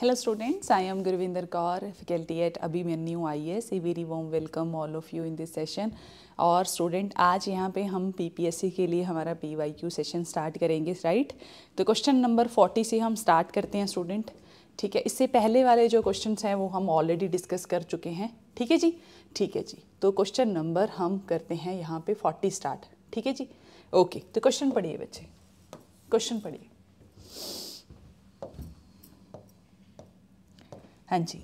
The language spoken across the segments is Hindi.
Hello students, I am Gurvinder Kaur, faculty at Abhimanyu IAS. A very warm welcome all of you in this session. और स्टूडेंट आज यहाँ पे हम पीपीएससी के लिए हमारा पीवाईक्यू सेशन स्टार्ट करेंगे राइट तो क्वेश्चन नंबर 40 से हम स्टार्ट करते हैं स्टूडेंट ठीक है इससे पहले वाले जो क्वेश्चंस हैं वो हम ऑलरेडी डिस्कस कर चुके हैं ठीक है जी ठीक है जी तो क्वेश्चन नंबर हम करते हैं यहाँ पे 40 स्टार्ट ठीक है जी ओके तो क्वेश्चन पढ़िए बच्चे क्वेश्चन पढ़िए हाँ जी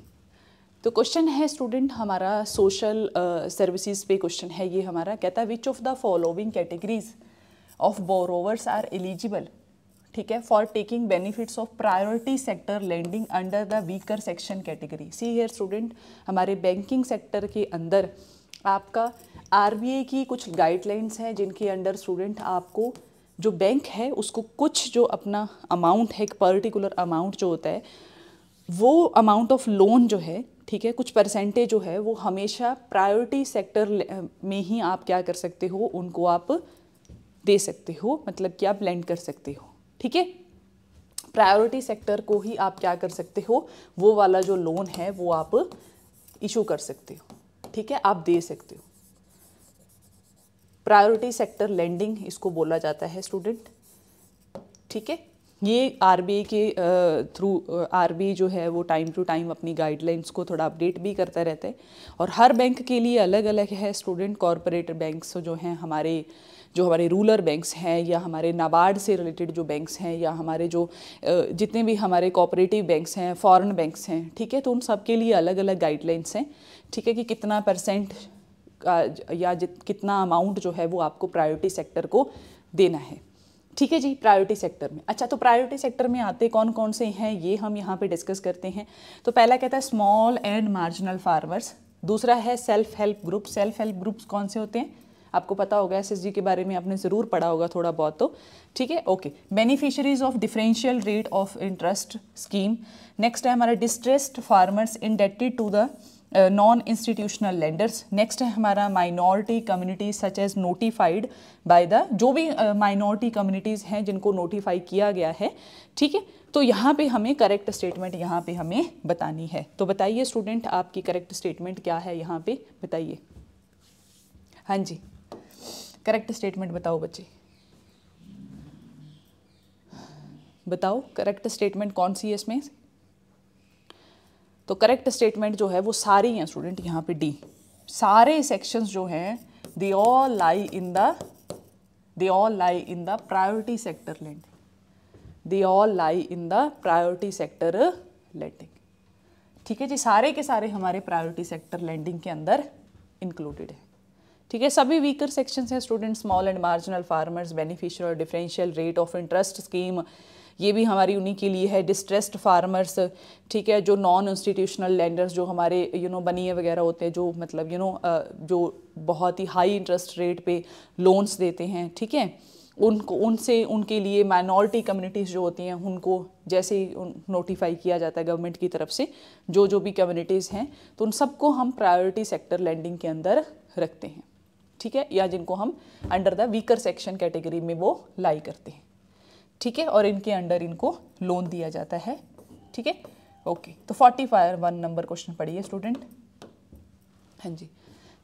तो क्वेश्चन है स्टूडेंट हमारा सोशल सर्विसेज पे क्वेश्चन है ये हमारा कहता है which of the following categories of borrowers are eligible ठीक है for taking benefits of priority sector lending under the weaker section category see here student हमारे बैंकिंग सेक्टर के अंदर आपका आर की कुछ गाइडलाइंस हैं जिनके अंडर स्टूडेंट आपको जो बैंक है उसको कुछ जो अपना अमाउंट है एक पर्टिकुलर अमाउंट जो होता है वो अमाउंट ऑफ लोन जो है ठीक है कुछ परसेंटेज जो है वो हमेशा प्रायोरिटी सेक्टर में ही आप क्या कर सकते हो उनको आप दे सकते हो मतलब कि आप लैंड कर सकते हो ठीक है प्रायोरिटी सेक्टर को ही आप क्या कर सकते हो वो वाला जो लोन है वो आप इशू कर सकते हो ठीक है आप दे सकते हो प्रायोरिटी सेक्टर लैंडिंग इसको बोला जाता है स्टूडेंट ठीक है ये आर के थ्रू आर जो है वो टाइम टू टाइम अपनी गाइडलाइंस को थोड़ा अपडेट भी करता रहता है और हर बैंक के लिए अलग अलग है स्टूडेंट कॉरपोरेट बैंक्स जो हैं हमारे जो हमारे रूरल बैंक्स हैं या हमारे नाबार्ड से रिलेटेड जो बैंक्स हैं या हमारे जो जितने भी हमारे कोऑपरेटिव बैंक्स हैं फॉरेन बैंक्स हैं ठीक है तो उन सब के लिए अलग अलग गाइडलाइंस हैं ठीक है कि कितना परसेंट या कितना अमाउंट जो है वो आपको प्रायोरिटी सेक्टर को देना है ठीक है जी प्रायोरिटी सेक्टर में अच्छा तो प्रायोरिटी सेक्टर में आते कौन कौन से हैं ये हम यहाँ पे डिस्कस करते हैं तो पहला कहता है स्मॉल एंड मार्जिनल फार्मर्स दूसरा है self help group self help groups कौन से होते हैं आपको पता होगा एस के बारे में आपने ज़रूर पढ़ा होगा थोड़ा बहुत तो ठीक है okay beneficiaries of differential rate of interest scheme next है हमारा distressed farmers indebted to the non institutional lenders next है हमारा minority communities such as notified by the जो भी माइनॉरिटी uh, कम्युनिटीज़ हैं जिनको नोटिफाई किया गया है ठीक है तो यहाँ पे हमें करेक्ट स्टेटमेंट यहाँ पे हमें बतानी है तो बताइए स्टूडेंट आपकी करेक्ट स्टेटमेंट क्या है यहाँ पे बताइए हाँ जी करेक्ट स्टेटमेंट बताओ बच्चे बताओ करेक्ट स्टेटमेंट कौन सी है इसमें तो करेक्ट स्टेटमेंट जो है वो सारी हैं स्टूडेंट यहाँ पे डी सारे सेक्शंस जो हैं they all lie in the they all lie in the priority sector lending they all lie in the priority sector lending ठीक है जी सारे के सारे हमारे प्रायोरिटी सेक्टर लैंडिंग के अंदर इंक्लूडेड है ठीक है सभी वीकर सेक्शंस हैं student small and marginal farmers beneficial differential rate of interest scheme ये भी हमारी उन्हीं के लिए है डिस्ट्रेस्ड फार्मर्स ठीक है जो नॉन इंस्टीट्यूशनल लैंडर्स जो हमारे यू नो बनिए वगैरह होते हैं जो मतलब यू नो जो बहुत ही हाई इंटरेस्ट रेट पे लोन्स देते हैं ठीक है उनको उनसे उनके लिए माइनॉरिटी कम्युनिटीज़ जो होती हैं उनको जैसे ही नोटिफाई किया जाता है गवर्नमेंट की तरफ से जो जो भी कम्युनिटीज़ हैं तो उन सबको हम प्रायोरिटी सेक्टर लैंडिंग के अंदर रखते हैं ठीक है या जिनको हम under the weaker section category में वो लाई करते हैं ठीक है और इनके अंडर इनको लोन दिया जाता है ठीक है ओके तो forty five one number question पढ़िए स्टूडेंट हाँ जी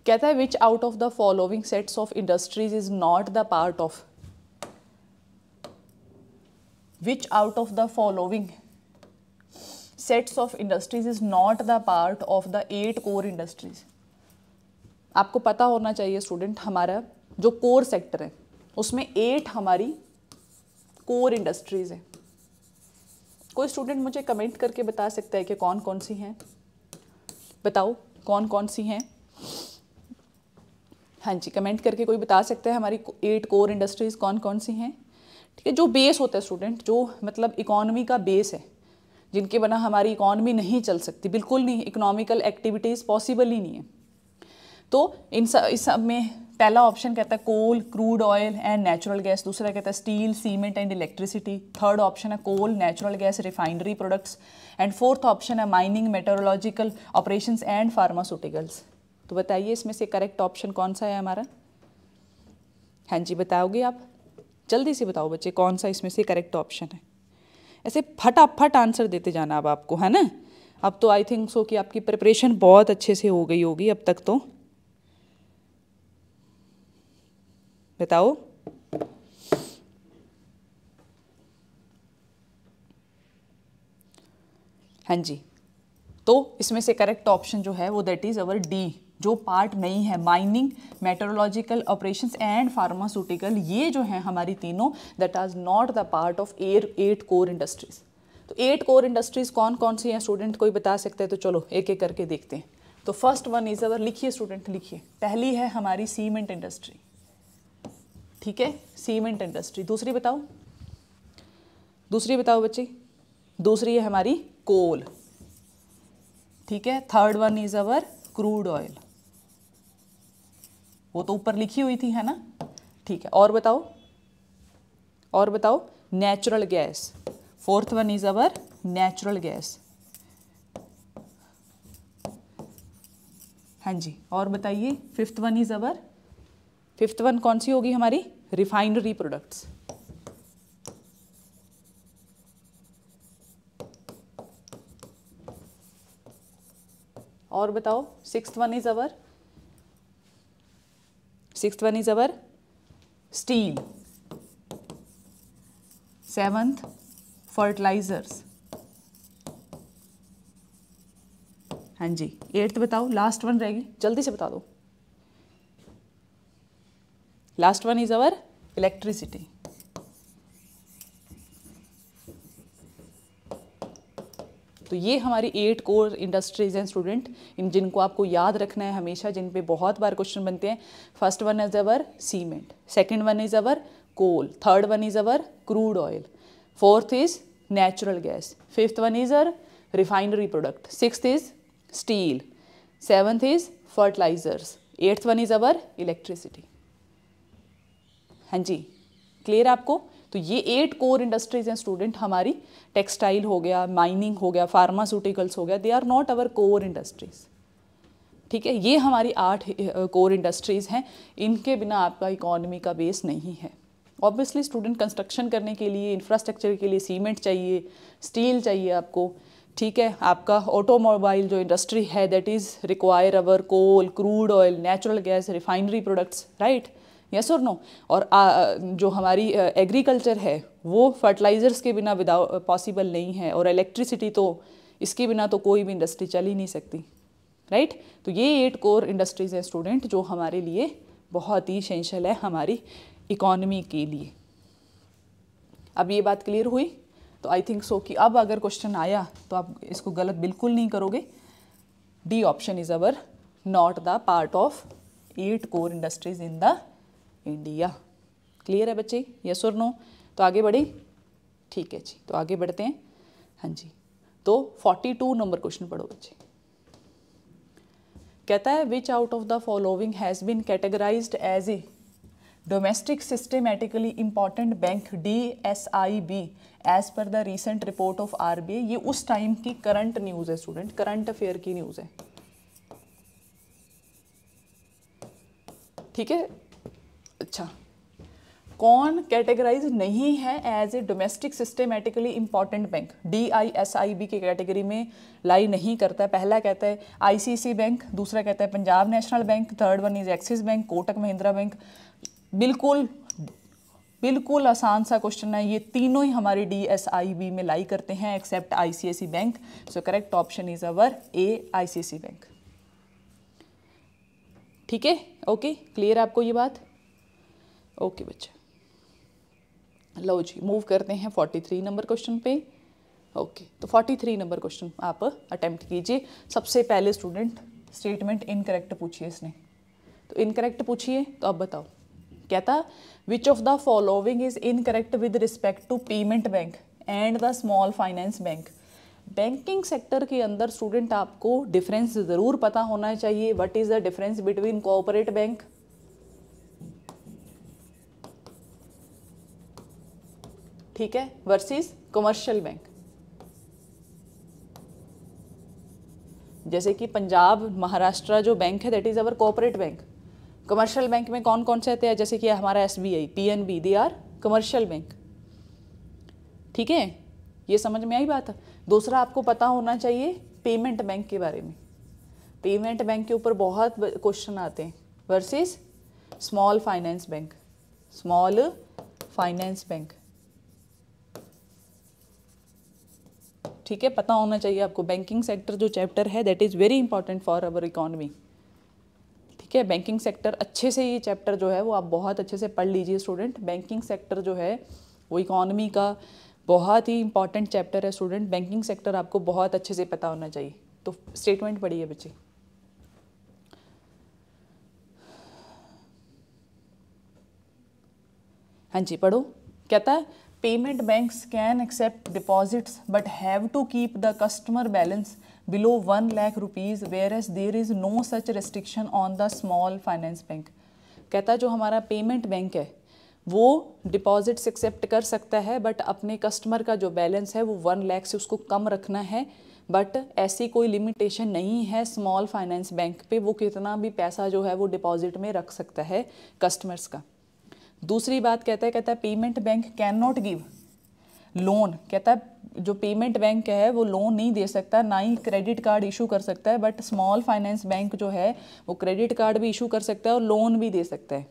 कहता है which out of the following sets of industries is not the part of which out of the following sets of industries is not the part of the eight core industries आपको पता होना चाहिए स्टूडेंट हमारा जो कोर सेक्टर है उसमें एट हमारी कोर इंडस्ट्रीज़ हैं कोई स्टूडेंट मुझे कमेंट करके बता सकता है कि कौन कौन सी हैं बताओ कौन कौन सी हैं हाँ जी कमेंट करके कोई बता सकता है हमारी एट कोर इंडस्ट्रीज़ कौन कौन सी हैं ठीक है जो बेस होता है स्टूडेंट जो मतलब इकॉनमी का बेस है जिनके बिना हमारी इकॉनमी नहीं चल सकती बिल्कुल नहीं इकोनॉमिकल एक्टिविटीज़ पॉसिबल ही नहीं है तो इन सब इस सब में पहला ऑप्शन कहता है coal crude oil and natural gas दूसरा कहता है steel cement and electricity third option है coal natural gas refinery products and fourth option है mining metrological operations and pharmaceuticals तो बताइए इसमें से करेक्ट ऑप्शन कौन सा है हमारा हाँ जी बताओगे आप जल्दी से बताओ बच्चे कौन सा इसमें से करेक्ट ऑप्शन है ऐसे फटाफट आंसर देते जाना अब आपको है ना अब तो आई थिंक सो कि आपकी प्रिपरेशन बहुत अच्छे से हो गई होगी अब तक तो बताओ हाँ जी तो इसमें से करेक्ट ऑप्शन जो है वो दैट इज़ अवर डी जो पार्ट नहीं है mining metrological operations and pharmaceutical ये जो है हमारी तीनों दैट आज not the part of our eight core industries तो एट कोर इंडस्ट्रीज कौन कौन सी हैं स्टूडेंट कोई बता सकते हैं तो चलो एक एक करके देखते हैं तो फर्स्ट वन इज़ अवर लिखिए स्टूडेंट लिखिए पहली है हमारी सीमेंट इंडस्ट्री ठीक है सीमेंट इंडस्ट्री दूसरी बताओ दूसरी बताओ बच्चे दूसरी है हमारी कोल ठीक है third one is our crude oil वो तो ऊपर लिखी हुई थी है ना ठीक है और बताओ और बताओ natural gas fourth one is our natural gas हाँ जी और बताइए fifth one is our fifth one कौन सी होगी हमारी refinery products. और बताओ six one is our six one is our steel seventh fertilisers हाँ जी एट्थ बताओ लास्ट वन रहेगी जल्दी से बता दो last one is our electricity तो ये हमारी एट कोर इंडस्ट्रीज़ हैं स्टूडेंट इन जिनको आपको याद रखना है हमेशा जिन पे बहुत बार क्वेश्चन बनते हैं first one is our cement second one is our coal third one is our crude oil fourth is natural gas fifth one is our refinery product six is steel seventh is fertilisers eighth one is our electricity हाँ जी क्लियर आपको तो ये एट कोर इंडस्ट्रीज हैं स्टूडेंट हमारी टेक्सटाइल हो गया माइनिंग हो गया फार्मास्यूटिकल्स हो गया they are not our core industries ठीक है ये हमारी आठ कोर इंडस्ट्रीज़ हैं इनके बिना आपका इकोनॉमी का बेस नहीं है ऑब्वियसली स्टूडेंट कंस्ट्रक्शन करने के लिए इंफ्रास्ट्रक्चर के लिए सीमेंट चाहिए स्टील चाहिए आपको ठीक है आपका ऑटोमोबाइल जो इंडस्ट्री है that is require our coal crude oil natural gas refinery products right yes और नो और आ, जो हमारी एग्रीकल्चर है वो फर्टिलाइज़र्स के बिना विदाउ पॉसिबल नहीं है और इलेक्ट्रिसिटी तो इसके बिना तो कोई भी इंडस्ट्री चल ही नहीं सकती राइट right? तो ये एट कोर इंडस्ट्रीज़ हैं स्टूडेंट जो हमारे लिए बहुत ही शेंशल है हमारी इकोनमी के लिए अब ये बात क्लियर हुई तो आई थिंक सो कि अब अगर क्वेश्चन आया तो आप इसको गलत बिल्कुल नहीं करोगे D option is our not the part of eight core industries in the India clear है बच्चे यस और नो तो आगे बढ़े ठीक है जी तो आगे बढ़ते हैं हाँ जी तो 42 नंबर क्वेश्चन पढ़ो बच्चे कहता है which out of the following has been categorise as a domestic systematically important bank D S I B as per the recent report of R B I ये उस टाइम की करंट न्यूज़ है स्टूडेंट करंट अफेयर की न्यूज़ है ठीक है अच्छा कौन कैटेगराइज नहीं है as a domestic systematically important bank D I S I B के कैटेगरी में लाई नहीं करता है पहला कहता है आई सी सी बैंक दूसरा कहता है Punjab National Bank third one is Axis bank Kotak Mahindra bank बिल्कुल बिल्कुल आसान सा क्वेश्चन है ये तीनों ही हमारे डी एस आई बी में लाई करते हैं except I C S C bank so correct option is our A I C C bank ठीक है ओके क्लियर आपको ये बात ओके बच्चे लो जी मूव करते हैं फोर्टी थ्री नंबर क्वेश्चन पे ओके तो फोर्टी थ्री नंबर क्वेश्चन आप अटैम्प्ट कीजिए सबसे पहले स्टूडेंट स्टेटमेंट इनकरेक्ट पूछिए इसने तो इनकरेक्ट पूछिए तो अब बताओ कहता which of the following is incorrect with respect to payment bank and the small finance bank banking sector के अंदर स्टूडेंट आपको डिफरेंस ज़रूर पता होना चाहिए what is the difference between cooperate bank ठीक है वर्सेस कमर्शियल बैंक जैसे कि पंजाब महाराष्ट्र जो बैंक है that is our cooperate bank commercial bank में कौन कौन से आते हैं जैसे कि हमारा S B I P N B they are commercial bank ठीक है ये समझ में आई बात दूसरा आपको पता होना चाहिए पेमेंट बैंक के बारे में पेमेंट बैंक के ऊपर बहुत क्वेश्चन आते हैं versus small finance bank small finance bank ठीक है पता होना चाहिए आपको बैंकिंग सेक्टर जो चैप्टर है that is very important for our economy ठीक है बैंकिंग सेक्टर अच्छे से ये चैप्टर जो है वो आप बहुत अच्छे से पढ़ लीजिए स्टूडेंट बैंकिंग सेक्टर जो है वो इकॉनमी का बहुत ही इंपॉर्टेंट चैप्टर है स्टूडेंट बैंकिंग सेक्टर आपको बहुत अच्छे से पता होना चाहिए तो स्टेटमेंट पढ़िए बच्चे हाँ जी पढ़ो कहता है payment banks can accept deposits but have to keep the customer balance below 1 lakh rupees whereas there is no such restriction on the small finance bank कहता जो हमारा पेमेंट बैंक है वो डिपॉजिट्स एक्सेप्ट कर सकता है बट अपने कस्टमर का जो बैलेंस है वो वन लैख से उसको कम रखना है बट ऐसी कोई लिमिटेशन नहीं है स्मॉल फाइनेंस बैंक पे वो कितना भी पैसा जो है वो डिपॉजिट में रख सकता है कस्टमर्स का दूसरी बात कहता है कहता है payment bank can not give loan कहता है जो पेमेंट बैंक है वो लोन नहीं दे सकता ना ही क्रेडिट कार्ड इशू कर सकता है बट स्मॉल फाइनेंस बैंक जो है वो क्रेडिट कार्ड भी इशू कर सकता है और लोन भी दे सकता है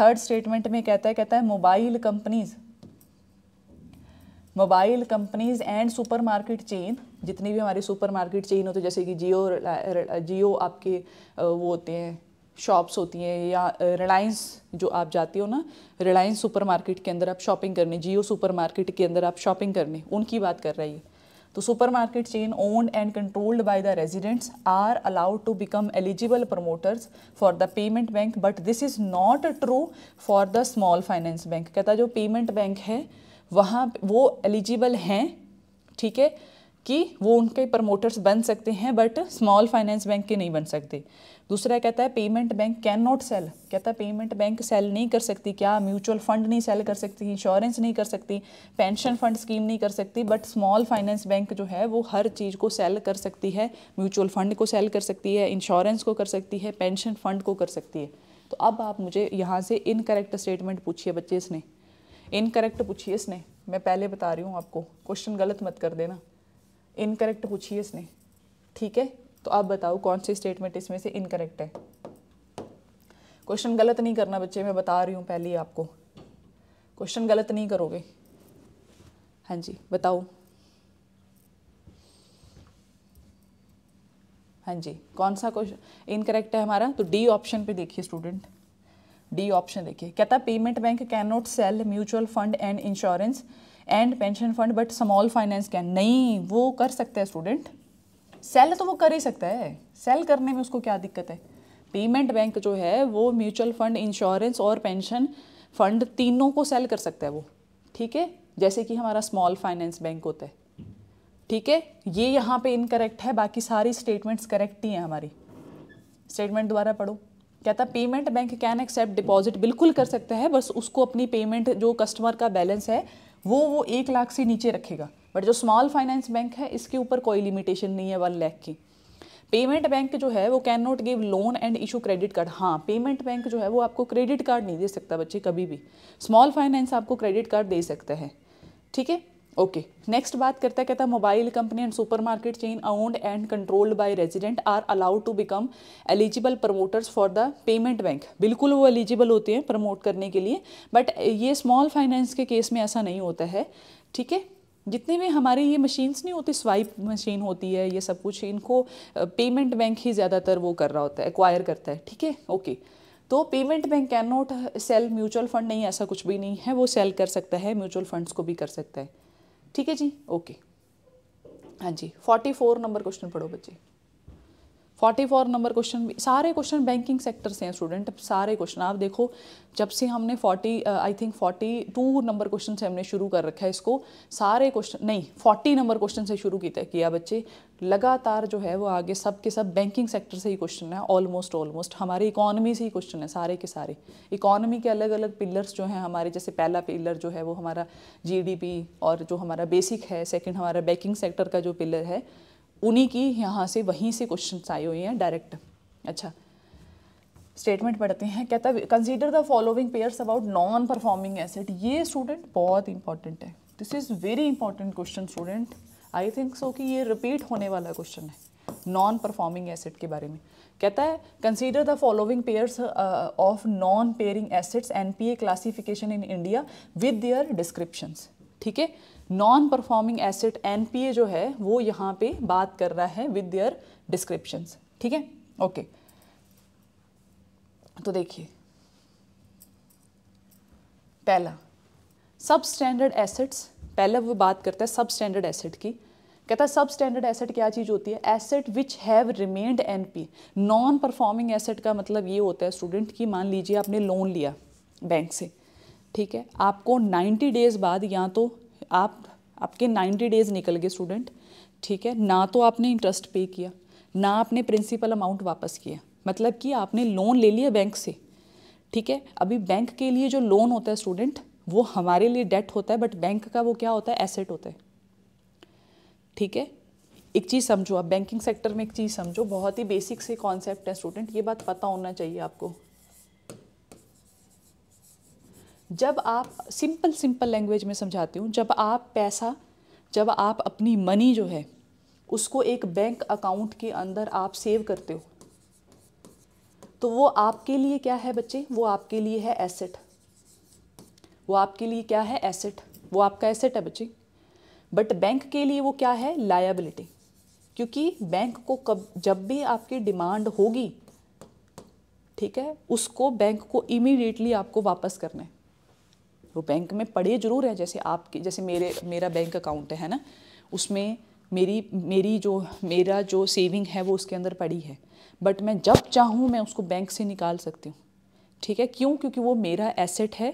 थर्ड स्टेटमेंट में कहता है कहता है mobile companies mobile companies and supermarket chain जितनी भी हमारी सुपरमार्केट चेन होती है जैसे कि जियो जियो आपके वो होते हैं शॉप्स होती हैं या रिलायंस जो आप जाती हो ना रिलायंस सुपरमार्केट के अंदर आप शॉपिंग करने जियो सुपरमार्केट के अंदर आप शॉपिंग करने उनकी बात कर रही है तो supermarket chain owned and controlled by the residents are allowed to become eligible promoters for the payment bank but this is not true for the small finance bank कहता जो पेमेंट बैंक है वहाँ वो एलिजिबल हैं ठीक है कि वो उनके प्रमोटर्स बन सकते हैं बट स्मॉल फाइनेंस बैंक के नहीं बन सकते दूसरा कहता है payment bank can not sell कहता है पेमेंट बैंक सेल नहीं कर सकती क्या म्यूचुअल फंड नहीं सेल कर सकती इंश्योरेंस नहीं कर सकती पेंशन फंड स्कीम नहीं कर सकती बट स्मॉल फाइनेंस बैंक जो है वो हर चीज़ को सेल कर सकती है म्यूचुअल फंड को सेल कर सकती है इंश्योरेंस को कर सकती है पेंशन फंड को कर सकती है तो अब आप मुझे यहाँ से इनकरेक्ट स्टेटमेंट पूछिए बच्चे इसने इनकरेक्ट पूछिए इसने मैं पहले बता रही हूँ आपको क्वेश्चन गलत मत कर देना इनकरेक्ट पूछिए इसने ठीक है तो आप बताओ कौन सी स्टेटमेंट इसमें से इनकरेक्ट है क्वेश्चन गलत नहीं करना बच्चे मैं बता रही हूँ पहले ही आपको क्वेश्चन गलत नहीं करोगे हाँ जी बताओ हाँ जी कौन सा क्वेश्चन इनकरेक्ट है हमारा तो डी ऑप्शन पे देखिए स्टूडेंट डी ऑप्शन देखिए कहता payment bank can not sell mutual fund and insurance and pension fund but small finance can नहीं वो कर सकते हैं स्टूडेंट सेल तो वो कर ही सकता है सेल करने में उसको क्या दिक्कत है पेमेंट बैंक जो है वो म्यूचुअल फंड इंश्योरेंस और पेंशन फंड तीनों को सेल कर सकता है वो ठीक है जैसे कि हमारा स्मॉल फाइनेंस बैंक होता है ठीक है ये यहाँ पे इनकरेक्ट है बाकी सारी स्टेटमेंट्स करेक्ट ही हैं हमारी स्टेटमेंट द्वारा पढ़ो कहता payment bank can accept deposit बिल्कुल कर सकता है बस उसको अपनी पेमेंट जो कस्टमर का बैलेंस है वो वो एक लाख से नीचे रखेगा बट जो स्मॉल फाइनेंस बैंक है इसके ऊपर कोई लिमिटेशन नहीं है वन लैख की पेमेंट बैंक जो है वो can not give loan and issue credit card हाँ पेमेंट बैंक जो है वो आपको क्रेडिट कार्ड नहीं दे सकता बच्चे कभी भी स्मॉल फाइनेंस आपको क्रेडिट कार्ड दे सकता है ठीक है ओके नेक्स्ट बात करता है कहता है mobile company and supermarket chain owned and controlled by resident are allowed to become eligible promoters for the payment bank बिल्कुल वो एलिजिबल होते हैं प्रमोट करने के लिए बट ये स्मॉल फाइनेंस के केस में ऐसा नहीं होता है ठीक है जितने भी हमारे ये मशीन्स नहीं होती स्वाइप मशीन होती है ये सब कुछ इनको पेमेंट बैंक ही ज़्यादातर वो कर रहा होता है एक्वायर करता है ठीक है ओके तो payment bank can not sell mutual fund नहीं ऐसा कुछ भी नहीं है वो सेल कर सकता है म्यूचुअल फंड्स को भी कर सकता है ठीक है जी ओके हाँ जी फोर्टी फोर नंबर क्वेश्चन पढ़ो बच्चे फोर्टी फोर नंबर क्वेश्चन सारे क्वेश्चन बैंकिंग सेक्टर से हैं स्टूडेंट सारे क्वेश्चन आप देखो जब से हमने forty I think forty two number question से हमने शुरू कर रखा है इसको सारे क्वेश्चन नहीं फोर्टी नंबर क्वेश्चन से शुरू किया बच्चे लगातार जो है वो आगे सब के सब बैंकिंग सेक्टर से ही क्वेश्चन है ऑलमोस्ट ऑलमोस्ट हमारी इकॉनमी से ही क्वेश्चन है सारे के सारे इकोनॉमी के अलग अलग पिलर्स जो हैं हमारे जैसे पहला पिलर जो है वो हमारा जीडीपी और जो हमारा बेसिक है सेकंड हमारा बैंकिंग सेक्टर का जो पिलर है उन्हीं की यहाँ से वहीं से क्वेश्चन आए हुए हैं डायरेक्ट अच्छा स्टेटमेंट पढ़ते हैं कहता है consider the following pairs about non performing asset ये स्टूडेंट बहुत इंपॉर्टेंट है this is very important question student I think so कि ये रिपीट होने वाला क्वेश्चन है नॉन परफॉर्मिंग एसेट के बारे में कहता है consider the following pairs of non pairing assets N P A classification in India with their descriptions ठीक है नॉन परफॉर्मिंग एसेट एनपीए जो है वो यहाँ पे बात कर रहा है विद देयर डिस्क्रिप्शन ठीक है ओके तो देखिए पहला सब स्टैंडर्ड एसेट्स पहले वो बात करता है सब स्टैंडर्ड एसेट की कहता है सब स्टैंडर्ड एसेट क्या चीज़ होती है asset which have remained N P non performing asset का मतलब ये होता है स्टूडेंट की मान लीजिए आपने लोन लिया बैंक से ठीक है आपको 90 डेज़ बाद या तो आप आपके 90 डेज निकल गए स्टूडेंट ठीक है ना तो आपने इंटरेस्ट पे किया ना आपने प्रिंसिपल अमाउंट वापस किया मतलब कि आपने लोन ले लिया बैंक से ठीक है अभी बैंक के लिए जो लोन होता है स्टूडेंट वो हमारे लिए डेट होता है बट बैंक का वो क्या होता है एसेट होता है ठीक है एक चीज़ समझो आप बैंकिंग सेक्टर में एक चीज़ समझो बहुत ही बेसिक से कॉन्सेप्ट है स्टूडेंट ये बात पता होना चाहिए आपको जब आप सिंपल सिंपल लैंग्वेज में समझाती हूँ जब आप पैसा जब आप अपनी मनी जो है उसको एक बैंक अकाउंट के अंदर आप सेव करते हो तो वो आपके लिए क्या है बच्चे वो आपके लिए है एसेट वो आपके लिए क्या है एसेट वो आपका एसेट है बच्चे बट बैंक के लिए वो क्या है लायबिलिटी क्योंकि बैंक को कब जब भी आपकी डिमांड होगी ठीक है उसको बैंक को इमीडिएटली आपको वापस करना है वो बैंक में पड़े ज़रूर हैं जैसे आपके जैसे मेरे मेरा बैंक अकाउंट है ना उसमें मेरी मेरी जो मेरा जो सेविंग है वो उसके अंदर पड़ी है बट मैं जब चाहूँ मैं उसको बैंक से निकाल सकती हूँ ठीक है क्यों क्योंकि वो मेरा एसेट है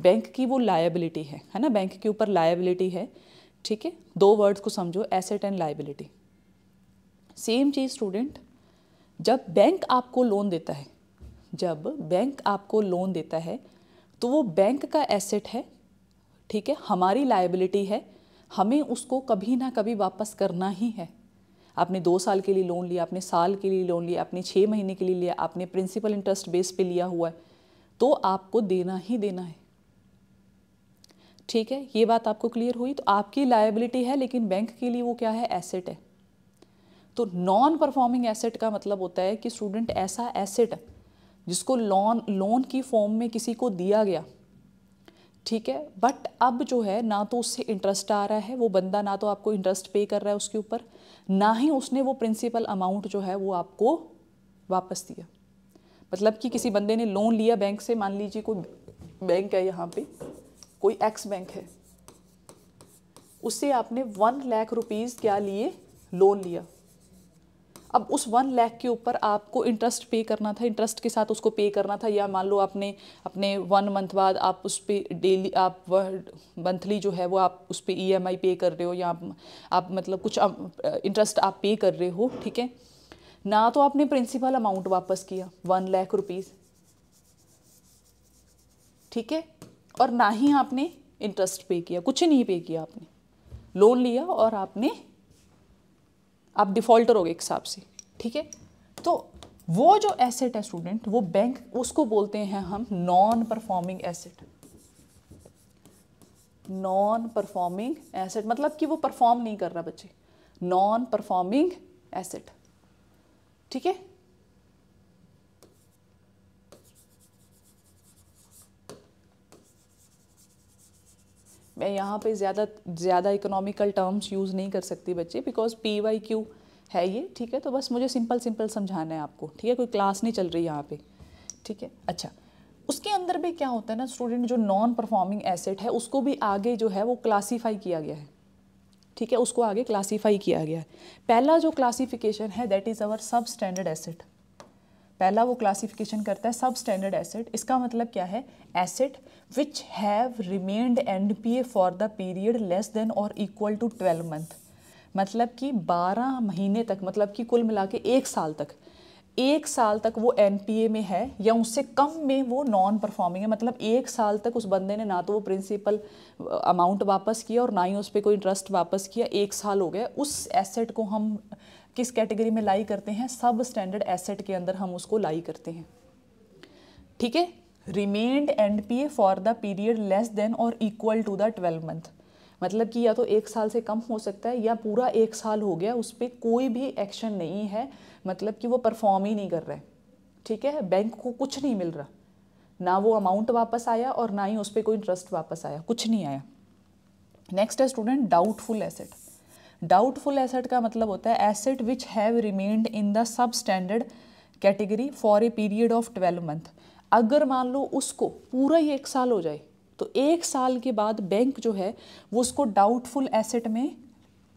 बैंक की वो लायबिलिटी है है ना बैंक के ऊपर लायबिलिटी है ठीक है दो वर्ड्स को समझो एसेट एंड लायबिलिटी सेम चीज़ स्टूडेंट जब बैंक आपको लोन देता है जब बैंक आपको लोन देता है तो वो बैंक का एसेट है ठीक है हमारी लाइबिलिटी है हमें उसको कभी ना कभी वापस करना ही है आपने दो साल के लिए लोन लिया आपने साल के लिए लोन लिया आपने छः महीने के लिए लिया आपने प्रिंसिपल इंटरेस्ट बेस पे लिया हुआ है तो आपको देना ही देना है ठीक है ये बात आपको क्लियर हुई तो आपकी लाइबिलिटी है लेकिन बैंक के लिए वो क्या है एसेट है तो नॉन परफॉर्मिंग एसेट का मतलब होता है कि स्टूडेंट ऐसा एसेट है जिसको लोन लोन की फॉर्म में किसी को दिया गया ठीक है बट अब जो है ना तो उससे इंटरेस्ट आ रहा है वो बंदा ना तो आपको इंटरेस्ट पे कर रहा है उसके ऊपर ना ही उसने वो प्रिंसिपल अमाउंट जो है वो आपको वापस दिया मतलब कि किसी बंदे ने लोन लिया बैंक से मान लीजिए कोई बैंक है यहाँ पे कोई एक्स बैंक है उससे आपने वन लाख रुपीज़ क्या लिए लोन लिया अब उस वन लैख के ऊपर आपको इंटरेस्ट पे करना था इंटरेस्ट के साथ उसको पे करना था या मान लो आपने अपने वन मंथ बाद आप उस पर डेली आप वह मंथली जो है वो आप उस पर ई पे e कर रहे हो या आप, आप मतलब कुछ इंटरेस्ट आप पे कर रहे हो ठीक है ना तो आपने प्रिंसिपल अमाउंट वापस किया वन लैख रुपीज़ ठीक है और ना ही आपने इंटरेस्ट पे किया कुछ नहीं पे किया आपने लोन लिया और आपने आप डिफ़ॉल्टर हो गए एक हिसाब से ठीक है तो वो जो एसेट है स्टूडेंट वो बैंक उसको बोलते हैं हम non performing asset non performing asset मतलब कि वो परफॉर्म नहीं कर रहा बच्चे नॉन परफॉर्मिंग एसेट ठीक है मैं यहाँ पे ज़्यादा ज़्यादा इकोनॉमिकल टर्म्स यूज़ नहीं कर सकती बच्चे बिकॉज पी वाई क्यू है ये ठीक है तो बस मुझे सिंपल सिंपल समझाना है आपको ठीक है कोई क्लास नहीं चल रही यहाँ पे ठीक है अच्छा उसके अंदर भी क्या होता है ना स्टूडेंट जो नॉन परफॉर्मिंग एसेट है उसको भी आगे जो है वो क्लासीफाई किया गया है ठीक है उसको आगे क्लासीफाई किया गया है पहला जो क्लासीफिकेशन है दैट इज़ अवर सब स्टैंडर्ड एसेट पहला वो क्लासिफिकेशन करता है सब स्टैंडर्ड एसेट इसका मतलब क्या है asset which have remained N P A for the period less than or equal to twelve month मतलब कि बारह महीने तक मतलब कि कुल मिला के एक साल तक एक साल तक वो एन में है या उससे कम में वो नॉन परफॉर्मिंग है मतलब एक साल तक उस बंदे ने ना तो वो प्रिंसिपल अमाउंट uh, वापस किया और ना ही उस पर कोई इंटरेस्ट वापस किया एक साल हो गया उस एसेट को हम किस कैटेगरी में लाई करते हैं सब स्टैंडर्ड एसेट के अंदर हम उसको लाई करते हैं ठीक है remained N P A for the period less than or equal to the twelve month मतलब कि या तो एक साल से कम हो सकता है या पूरा एक साल हो गया उस पर कोई भी एक्शन नहीं है मतलब कि वो परफॉर्म ही नहीं कर रहे ठीक है बैंक को कुछ नहीं मिल रहा ना वो अमाउंट वापस आया और ना ही उस पर कोई इंटरेस्ट वापस आया कुछ नहीं आया नेक्स्ट है student doubtful asset doubtful asset का मतलब होता है asset which have remained in the sub standard category for a period of twelve month अगर मान लो उसको पूरा ही एक साल हो जाए तो एक साल के बाद बैंक जो है वो उसको डाउटफुल एसेट में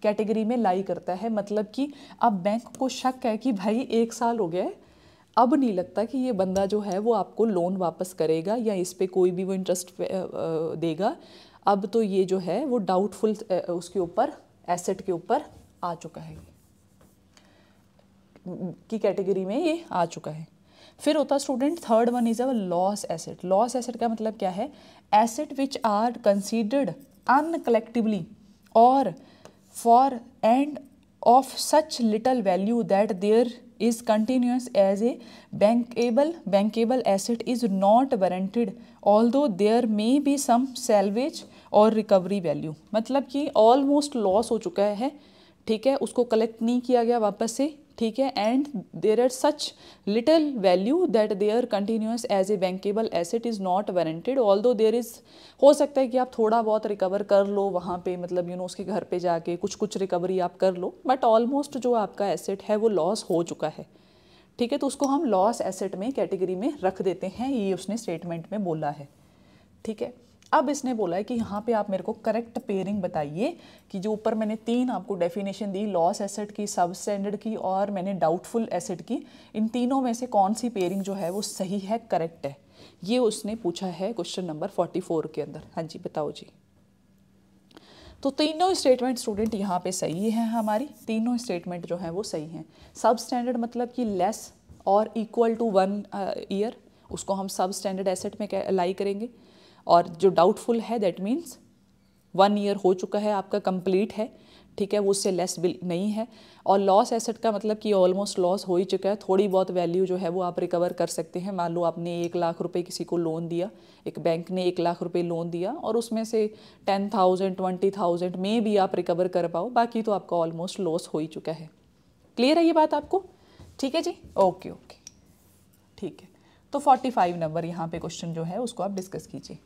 कैटेगरी में लाई करता है मतलब कि अब बैंक को शक है कि भाई एक साल हो गया है अब नहीं लगता कि ये बंदा जो है वो आपको लोन वापस करेगा या इस पर कोई भी वो इंटरेस्ट देगा अब तो ये जो है वो डाउटफुल उसके ऊपर एसेट के ऊपर आ चुका है की कैटेगरी में ये आ चुका है फिर होता student third one is a loss asset loss asset का मतलब क्या है asset which are considered uncollectively or for and of such little value that there is continuous as a bankable bankable asset is not warranted although there may be salvage or recovery value मतलब कि ऑलमोस्ट लॉस हो चुका है ठीक है उसको कलेक्ट नहीं किया गया वापस से ठीक है and there are such little value that are continuous as a bankable asset is not warranted although there is हो सकता है कि आप थोड़ा बहुत रिकवर कर लो वहाँ पे मतलब यू नो उसके घर पे जाके कुछ कुछ रिकवरी आप कर लो बट ऑलमोस्ट जो आपका एसेट है वो लॉस हो चुका है ठीक है तो उसको हम लॉस एसेट में कैटेगरी में रख देते हैं ये उसने स्टेटमेंट में बोला है ठीक है अब इसने बोला है कि यहाँ पे आप मेरे को करेक्ट पेयरिंग बताइए कि जो ऊपर मैंने तीन आपको डेफिनेशन दी लॉस एसेट की सब स्टैंडर्ड की और मैंने डाउटफुल एसेट की इन तीनों में से कौन सी पेयरिंग जो है वो सही है करेक्ट है ये उसने पूछा है क्वेश्चन नंबर फोर्टी फोर के अंदर हाँ जी बताओ जी तो तीनों स्टेटमेंट स्टूडेंट यहाँ पर सही है हमारी तीनों स्टेटमेंट जो है वो सही हैं सब स्टैंडर्ड मतलब कि लेस और इक्वल टू वन ईयर उसको हम सब स्टैंडर्ड एसेट में लाई करेंगे और जो डाउटफुल है दैट मीन्स वन ईयर हो चुका है आपका कंप्लीट है ठीक है वो उससे लेस बिल नहीं है और लॉस एसेट का मतलब कि ऑलमोस्ट लॉस हो ही चुका है थोड़ी बहुत वैल्यू जो है वो आप रिकवर कर सकते हैं मान लो आपने एक लाख रुपए किसी को लोन दिया एक बैंक ने एक लाख रुपए लोन दिया और उसमें से टेन थाउजेंड ट्वेंटी थाउजेंड में भी आप रिकवर कर पाओ बाकी तो आपका ऑलमोस्ट लॉस हो ही चुका है क्लियर है ये बात आपको ठीक है जी ओके ओके ठीक है तो फोर्टी फाइव नंबर यहाँ पर क्वेश्चन जो है उसको आप डिस्कस कीजिए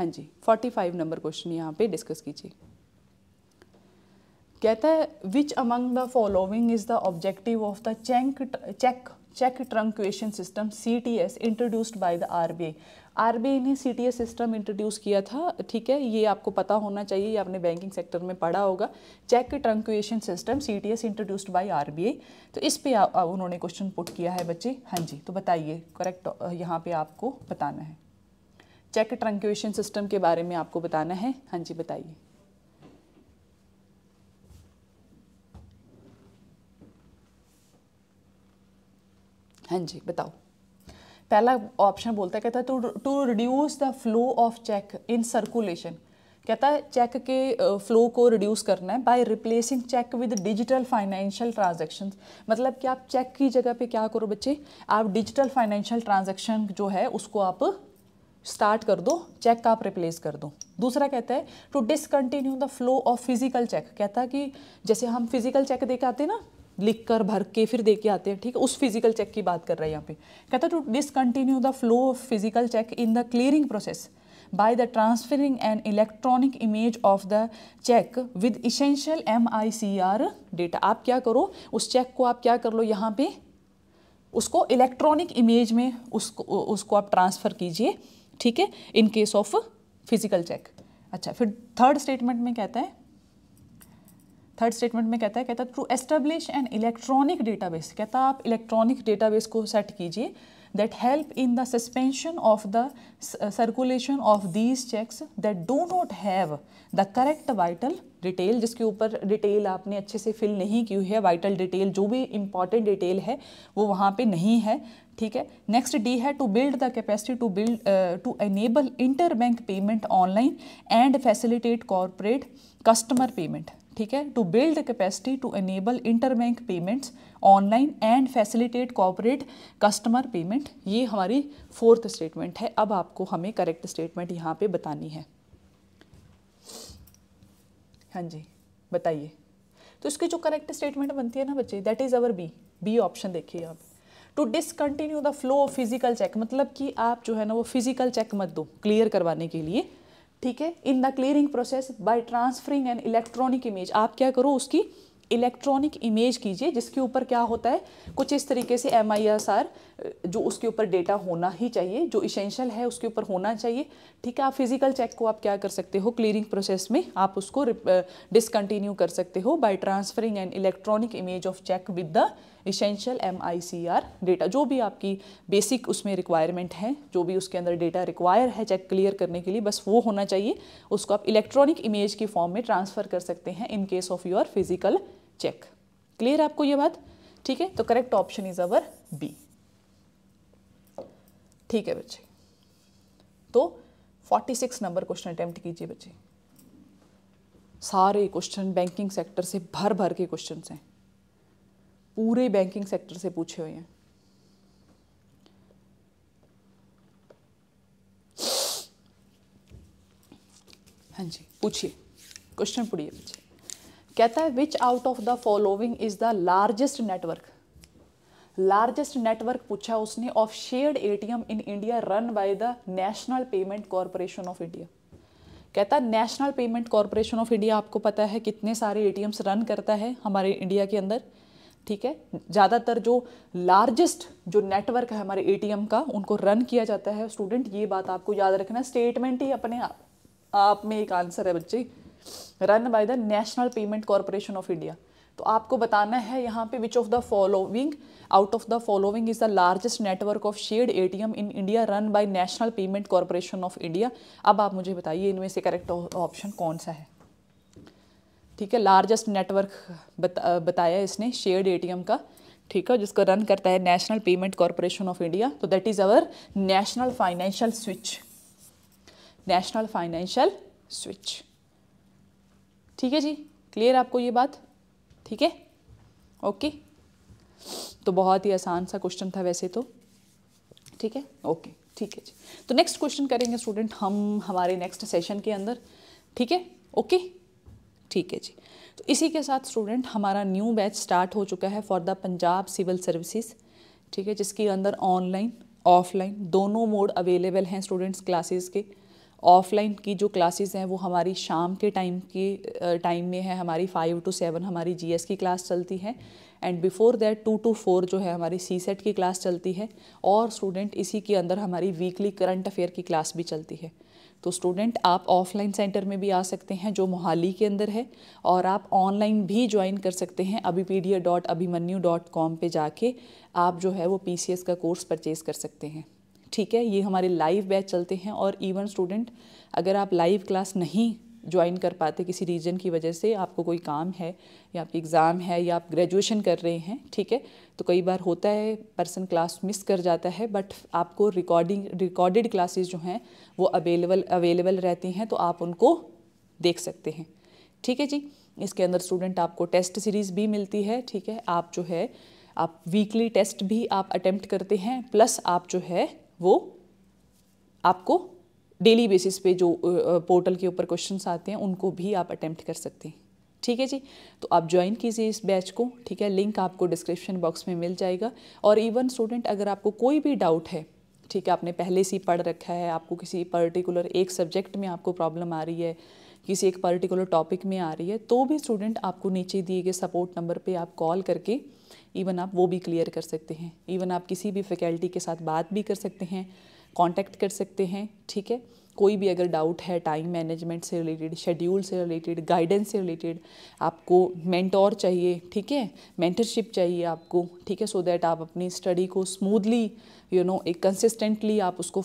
हाँ जी 45 नंबर क्वेश्चन यहाँ पे डिस्कस कीजिए कहता है which among the following is the objective of the cheque cheque cheque truncation system C T S introduced by the R B I R B I ने C T S system introduce किया था ठीक है ये आपको पता होना चाहिए आपने बैंकिंग सेक्टर में पढ़ा होगा cheque truncation system C T S introduced by R B I तो इस पर उन्होंने क्वेश्चन पुट किया है बच्चे हाँ जी तो बताइए करेक्ट यहाँ पे आपको बताना है चेक ट्रंक्यूशन सिस्टम के बारे में आपको बताना है हाँ जी बताइए हाँ जी बताओ पहला ऑप्शन बोलता है कहता है to reduce the flow of cheque in circulation कहता है चेक के फ्लो को रिड्यूस करना है by replacing cheque with digital financial transactions मतलब कि आप चेक की जगह पे क्या करो बच्चे आप डिजिटल फाइनेंशियल ट्रांजैक्शन जो है उसको आप स्टार्ट कर दो चेक का आप रिप्लेस कर दो दूसरा कहता है to discontinue the flow of physical cheque कहता है कि जैसे हम फिजिकल चेक दे के आते हैं ना लिख कर भर के फिर दे के आते हैं ठीक है उस फिजिकल चेक की बात कर रहा है यहाँ पे कहता है to discontinue the flow of physical cheque in the clearing process by the transferring an electronic image of the cheque with essential M I C R data आप क्या करो उस चेक को आप क्या कर लो यहाँ पे उसको इलेक्ट्रॉनिक इमेज में उसको उसको आप ट्रांसफ़र कीजिए ठीक है in case of physical cheque अच्छा फिर थर्ड स्टेटमेंट में कहता है थर्ड स्टेटमेंट में कहता है कहता है to establish an electronic database कहता आप इलेक्ट्रॉनिक डेटाबेस को सेट कीजिए that help in the suspension of the circulation of these cheques that do not have the correct vital detail जिसके ऊपर डिटेल आपने अच्छे से फिल नहीं की हुई है वाइटल डिटेल जो भी इंपॉर्टेंट डिटेल है वो वहाँ पे नहीं है ठीक है नेक्स्ट डी है to build the capacity to build to enable inter bank payment online and facilitate corporate customer payment ठीक है to build capacity to enable inter bank payments online and facilitate corporate customer payment ये हमारी फोर्थ स्टेटमेंट है अब आपको हमें करेक्ट स्टेटमेंट यहाँ पे बतानी है हाँ जी बताइए तो इसकी जो करेक्ट स्टेटमेंट बनती है ना बच्चे that is our B B option देखिए आप to discontinue the flow of physical cheque मतलब कि आप जो है ना वो फिजिकल चेक मत दो क्लियर करवाने के लिए ठीक है in the clearing process by transferring an electronic image आप क्या करो उसकी इलेक्ट्रॉनिक इमेज कीजिए जिसके ऊपर क्या होता है कुछ इस तरीके से एम जो उसके ऊपर डेटा होना ही चाहिए जो इसेंशियल है उसके ऊपर होना चाहिए ठीक है आप फिजिकल चेक को आप क्या कर सकते हो क्लियरिंग प्रोसेस में आप उसको डिसकंटिन्यू कर सकते हो by transferring an electronic image of cheque with the essential M I C R data जो भी आपकी बेसिक उसमें रिक्वायरमेंट है जो भी उसके अंदर डेटा रिक्वायर है चेक क्लियर करने के लिए बस वो होना चाहिए उसको आप इलेक्ट्रॉनिक इमेज के फॉर्म में ट्रांसफ़र कर सकते हैं in case of your physical cheque clear आपको ये बात ठीक है तो correct option is our B ठीक है बच्चे तो 46 नंबर क्वेश्चन अटैम्प्ट कीजिए बच्चे सारे क्वेश्चन बैंकिंग सेक्टर से भर भर के क्वेश्चन हैं पूरे बैंकिंग सेक्टर से पूछे हुए हैं हाँ जी पूछिए क्वेश्चन पूछिए पूछिए कहता है which out of the following is the largest network largest network पूछा उसने of shared ATM in India run by the National Payment Corporation of India कहता है National Payment Corporation of India आपको पता है कितने सारे एटीएम्स रन करता है हमारे इंडिया के अंदर ठीक है ज़्यादातर जो लार्जेस्ट जो नेटवर्क है हमारे ए का उनको रन किया जाता है स्टूडेंट ये बात आपको याद रखना स्टेटमेंट ही अपने आप आप में एक आंसर है बच्चे run by the National Payment Corporation of India तो आपको बताना है यहाँ पे which of the following out of the following is the largest network of shared ATM in India run by National Payment Corporation of India अब आप मुझे बताइए इनमें से करेक्ट ऑप्शन कौन सा है ठीक है लार्जेस्ट नेटवर्क बता, बताया इसने शेयर्ड एटीएम का ठीक है जिसको रन करता है National Payment Corporation of India तो that is our National Financial Switch National Financial Switch ठीक है जी क्लियर आपको ये बात ठीक है ओके तो बहुत ही आसान सा क्वेश्चन था वैसे तो ठीक है ओके ठीक है जी तो नेक्स्ट क्वेश्चन करेंगे स्टूडेंट हम हमारे नेक्स्ट सेशन के अंदर ठीक है ओके ठीक है जी तो इसी के साथ स्टूडेंट हमारा न्यू बैच स्टार्ट हो चुका है for the Punjab civil services ठीक है जिसके अंदर ऑनलाइन ऑफलाइन दोनों मोड अवेलेबल हैं स्टूडेंट्स क्लासेस के ऑफलाइन की जो क्लासेस हैं वो हमारी शाम के टाइम की टाइम में है हमारी फ़ाइव टू सेवन हमारी जीएस की क्लास चलती है and before that two to four जो है हमारी सी सेट की क्लास चलती है और स्टूडेंट इसी के अंदर हमारी वीकली करंट अफेयर की क्लास भी चलती है तो स्टूडेंट आप ऑफलाइन सेंटर में भी आ सकते हैं जो मोहाली के अंदर है और आप ऑनलाइन भी ज्वाइन कर सकते हैं Abhipedia dot Abhimanyu dot com पर जाके आप जो है वो पी का कोर्स परचेज़ कर सकते हैं ठीक है ये हमारे लाइव बैच चलते हैं और इवन स्टूडेंट अगर आप लाइव क्लास नहीं ज्वाइन कर पाते किसी रीजन की वजह से आपको कोई काम है या आपकी एग्ज़ाम है या आप ग्रेजुएशन कर रहे हैं ठीक है तो कई बार होता है पर्सन क्लास मिस कर जाता है बट आपको रिकॉर्डिंग रिकॉर्डेड क्लासेस जो हैं वो अवेलेबल अवेलेबल रहती हैं तो आप उनको देख सकते हैं ठीक है जी इसके अंदर स्टूडेंट आपको टेस्ट सीरीज़ भी मिलती है ठीक है आप जो है आप वीकली टेस्ट भी आप अटैम्प्ट करते हैं प्लस आप जो है वो आपको डेली बेसिस पे जो पोर्टल के ऊपर क्वेश्चंस आते हैं उनको भी आप अटैम्प्ट कर सकते हैं ठीक है जी तो आप ज्वाइन कीजिए इस बैच को ठीक है लिंक आपको डिस्क्रिप्शन बॉक्स में मिल जाएगा और इवन स्टूडेंट अगर आपको कोई भी डाउट है ठीक है आपने पहले से ही पढ़ रखा है आपको किसी पर्टिकुलर एक सब्जेक्ट में आपको प्रॉब्लम आ रही है किसी एक पर्टिकुलर टॉपिक में आ रही है तो भी स्टूडेंट आपको नीचे दिए गए सपोर्ट नंबर पे आप कॉल करके इवन आप वो भी क्लियर कर सकते हैं इवन आप किसी भी फैकल्टी के साथ बात भी कर सकते हैं कांटेक्ट कर सकते हैं ठीक है कोई भी अगर डाउट है टाइम मैनेजमेंट से रिलेटेड शेड्यूल से रिलेटेड गाइडेंस से रिलेटेड आपको मेंटोर चाहिए ठीक है मेंटरशिप चाहिए आपको ठीक है सो दैट आप अपनी स्टडी को स्मूदली यू नो एक कंसिस्टेंटली आप उसको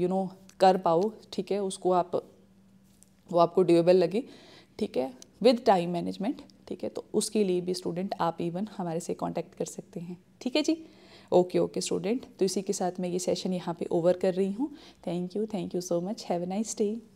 यू नो कर पाओ ठीक है उसको आप वो आपको ड्यूएबल लगे ठीक है विद टाइम मैनेजमेंट ठीक है तो उसके लिए भी स्टूडेंट आप इवन हमारे से कॉन्टैक्ट कर सकते हैं ठीक है जी ओके ओके स्टूडेंट तो इसी के साथ मैं ये सेशन यहाँ पे ओवर कर रही हूँ thank you thank you so much have a nice day